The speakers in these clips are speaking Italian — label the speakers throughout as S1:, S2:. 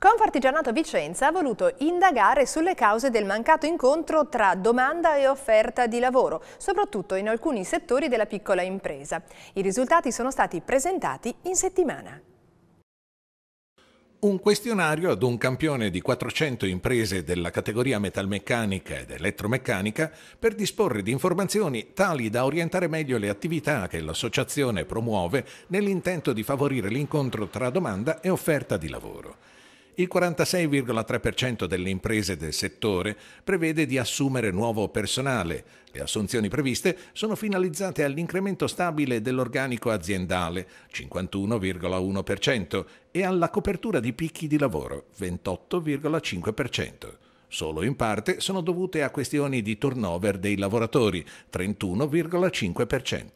S1: Confartigianato Vicenza ha voluto indagare sulle cause del mancato incontro tra domanda e offerta di lavoro, soprattutto in alcuni settori della piccola impresa. I risultati sono stati presentati in
S2: settimana
S1: un questionario ad un campione di 400 imprese della categoria metalmeccanica ed elettromeccanica per disporre di informazioni tali da orientare meglio le attività che l'associazione promuove nell'intento di favorire l'incontro tra domanda e offerta di lavoro. Il 46,3% delle imprese del settore prevede di assumere nuovo personale. Le assunzioni previste sono finalizzate all'incremento stabile dell'organico aziendale, 51,1%, e alla copertura di picchi di lavoro, 28,5% solo in parte sono dovute a questioni di turnover dei lavoratori, 31,5%.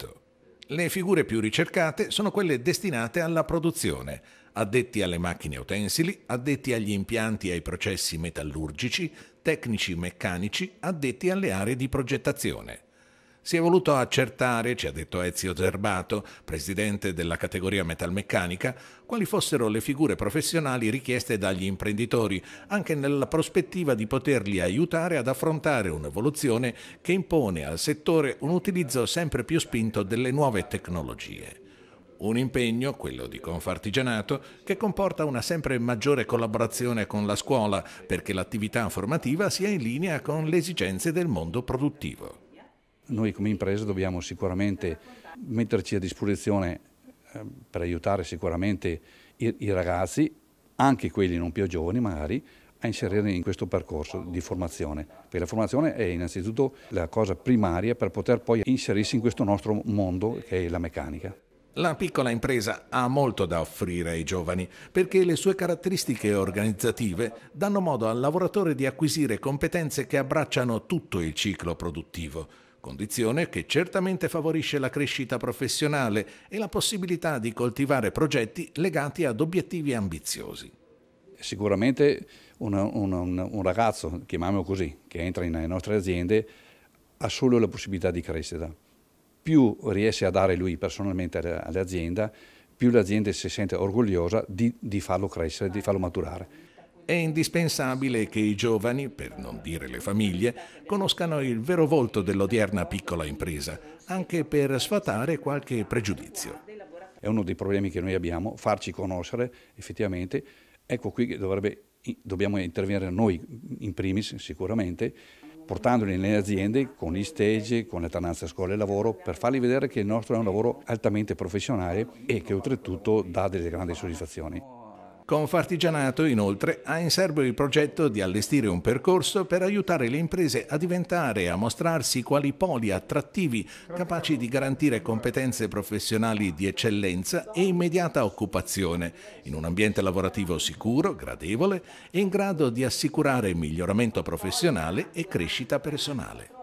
S1: Le figure più ricercate sono quelle destinate alla produzione, addetti alle macchine utensili, addetti agli impianti e ai processi metallurgici, tecnici meccanici, addetti alle aree di progettazione. Si è voluto accertare, ci ha detto Ezio Zerbato, presidente della categoria metalmeccanica, quali fossero le figure professionali richieste dagli imprenditori, anche nella prospettiva di poterli aiutare ad affrontare un'evoluzione che impone al settore un utilizzo sempre più spinto delle nuove tecnologie. Un impegno, quello di Confartigianato, che comporta una sempre maggiore collaborazione con la scuola perché
S2: l'attività formativa sia in linea con le esigenze del mondo produttivo. Noi come impresa dobbiamo sicuramente metterci a disposizione eh, per aiutare sicuramente i, ragazzi, anche quelli non più giovani magari, a inserire in questo percorso di formazione, perché la formazione è innanzitutto la cosa primaria per poter poi inserirsi in questo nostro mondo che è la meccanica.
S1: La piccola impresa ha molto da offrire ai giovani perché le sue caratteristiche organizzative danno modo al lavoratore di acquisire competenze che abbracciano tutto il ciclo produttivo, condizione che certamente favorisce la crescita professionale e la possibilità di coltivare progetti legati ad obiettivi ambiziosi.
S2: Sicuramente un, un, un ragazzo, chiamiamolo così, che entra nelle nostre aziende ha solo la possibilità di crescita più riesce a dare lui personalmente all'azienda, più l'azienda si sente orgogliosa di, di farlo crescere, di farlo maturare. È indispensabile che
S1: i giovani, per non dire le famiglie, conoscano il vero volto dell'odierna piccola
S2: impresa, anche per sfatare qualche pregiudizio. È uno dei problemi che noi abbiamo, farci conoscere effettivamente, ecco qui che dovrebbe, dobbiamo intervenire noi in primis sicuramente, portandoli nelle aziende con gli stage, con l'alternanza scuola e lavoro, per farli vedere che il nostro è un lavoro altamente professionale e che oltretutto dà delle grandi soddisfazioni. Confartigianato inoltre ha in serbo il progetto di
S1: allestire un percorso per aiutare le imprese a diventare e a mostrarsi quali poli attrattivi capaci di garantire competenze professionali di eccellenza e immediata occupazione, in un ambiente lavorativo sicuro, gradevole e in grado di assicurare miglioramento professionale e crescita personale.